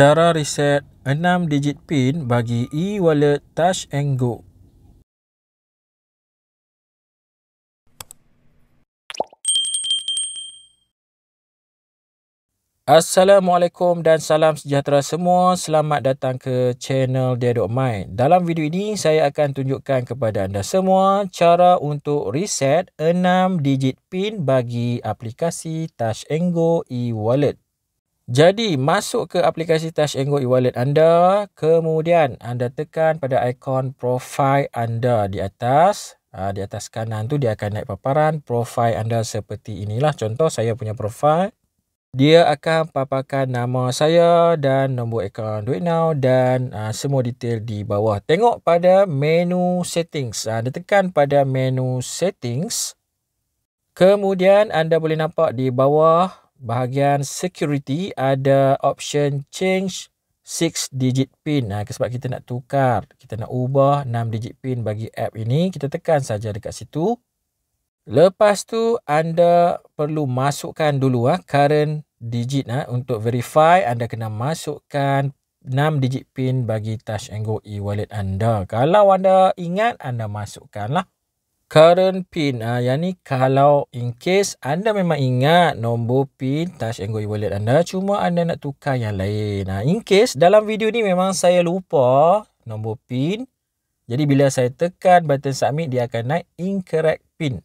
Cara reset 6 digit PIN bagi e-wallet Touch Go. Assalamualaikum dan salam sejahtera semua. Selamat datang ke channel Dedok Mind. Dalam video ini saya akan tunjukkan kepada anda semua cara untuk reset 6 digit PIN bagi aplikasi Touch Go e-wallet. Jadi masuk ke aplikasi Touch Go e-wallet anda, kemudian anda tekan pada ikon profil anda di atas. Ah, di atas kanan tu dia akan naik paparan profil anda seperti inilah. Contoh saya punya profil. Dia akan paparkan nama saya dan nombor akaun duit now dan uh, semua detail di bawah. Tengok pada menu settings. Uh, ah, dia tekan pada menu settings. Kemudian anda boleh nampak di bawah bahagian security ada option change 6 digit pin. Nah, ha, sebab kita nak tukar, kita nak ubah 6 digit pin bagi app ini. Kita tekan saja dekat situ. Lepas tu anda perlu masukkan dulu ha, current digit. Ha. Untuk verify anda kena masukkan 6 digit pin bagi touch and go e-wallet anda. Kalau anda ingat anda masukkanlah. lah current pin. Ha, yang ni kalau in case anda memang ingat nombor pin touch and go e-wallet anda. Cuma anda nak tukar yang lain. Ha, in case dalam video ni memang saya lupa nombor pin. Jadi bila saya tekan button submit dia akan naik incorrect pin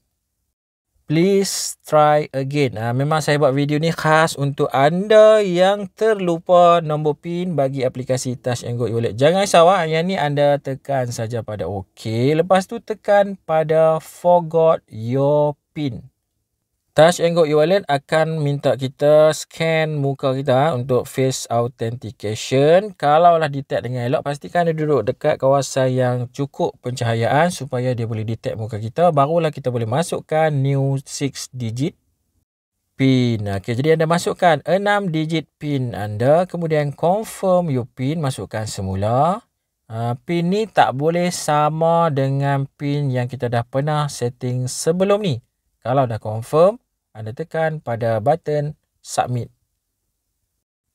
please try again. Ha, memang saya buat video ni khas untuk anda yang terlupa nombor pin bagi aplikasi Touch and Go e-wallet. Jangan risau ah, yang ni anda tekan saja pada OK. Lepas tu tekan pada forgot your pin. Touch and Go e-wallet akan minta kita scan muka kita ha, untuk face authentication. Kalau lah detect dengan elok, pastikan dia duduk dekat kawasan yang cukup pencahayaan supaya dia boleh detect muka kita. Barulah kita boleh masukkan new 6 digit pin. Okay, jadi anda masukkan 6 digit pin anda, kemudian confirm your pin, masukkan semula. Uh, pin ni tak boleh sama dengan pin yang kita dah pernah setting sebelum ni. Kalau dah confirm, anda tekan pada button submit.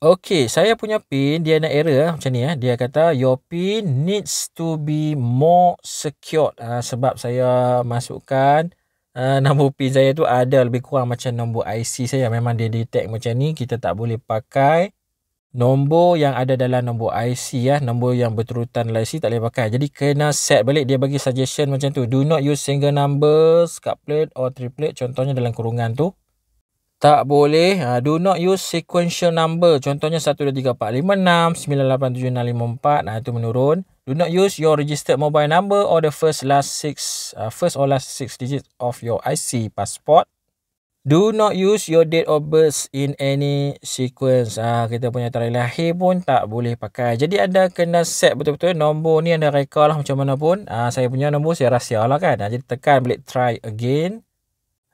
Okey, saya punya pin dia nak error macam ni eh. Dia kata your pin needs to be more secure. uh, ah, sebab saya masukkan uh, nombor pin saya tu ada lebih kurang macam nombor IC saya memang dia detect macam ni kita tak boleh pakai nombor yang ada dalam nombor IC ya nombor yang berturutan IC tak boleh pakai jadi kena set balik dia bagi suggestion macam tu do not use single numbers cut plate or triplet contohnya dalam kurungan tu tak boleh ha, do not use sequential number contohnya 123456987654 nah ha, itu menurun do not use your registered mobile number or the first last six uh, first or last six digits of your IC passport Do not use your date of birth in any sequence. Ah, ha, kita punya tarikh lahir pun tak boleh pakai. Jadi anda kena set betul-betul nombor ni anda reka lah macam mana pun. Ah, ha, saya punya nombor saya rahsia lah kan. Ha, jadi tekan balik try again.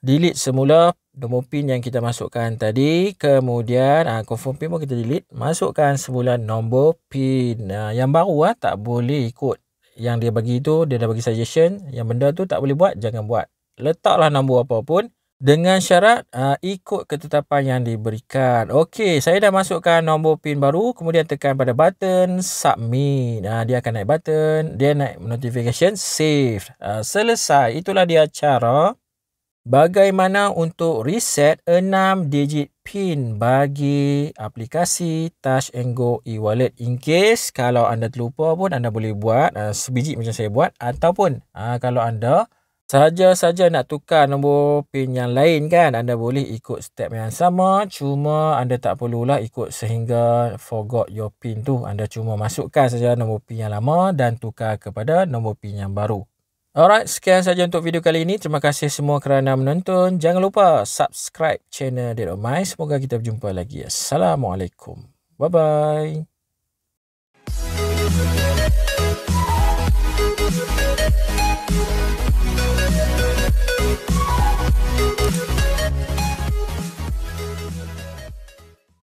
Delete semula nombor pin yang kita masukkan tadi. Kemudian ah, ha, confirm pin pun kita delete. Masukkan semula nombor pin. Ha, yang baru ah ha, tak boleh ikut. Yang dia bagi tu, dia dah bagi suggestion. Yang benda tu tak boleh buat, jangan buat. Letaklah nombor apa pun dengan syarat uh, ikut ketetapan yang diberikan. Okey, saya dah masukkan nombor PIN baru. Kemudian tekan pada button submit. Uh, dia akan naik button. Dia naik notification save. Uh, ah, selesai. Itulah dia cara bagaimana untuk reset 6 digit PIN bagi aplikasi Touch Go e-wallet. In case kalau anda terlupa pun anda boleh buat uh, sebiji macam saya buat. Ataupun uh, kalau anda... Saja-saja nak tukar nombor pin yang lain kan anda boleh ikut step yang sama cuma anda tak perlulah ikut sehingga forgot your pin tu anda cuma masukkan saja nombor pin yang lama dan tukar kepada nombor pin yang baru. Alright, sekian saja untuk video kali ini. Terima kasih semua kerana menonton. Jangan lupa subscribe channel Dead or Mind. Semoga kita berjumpa lagi. Assalamualaikum. Bye-bye.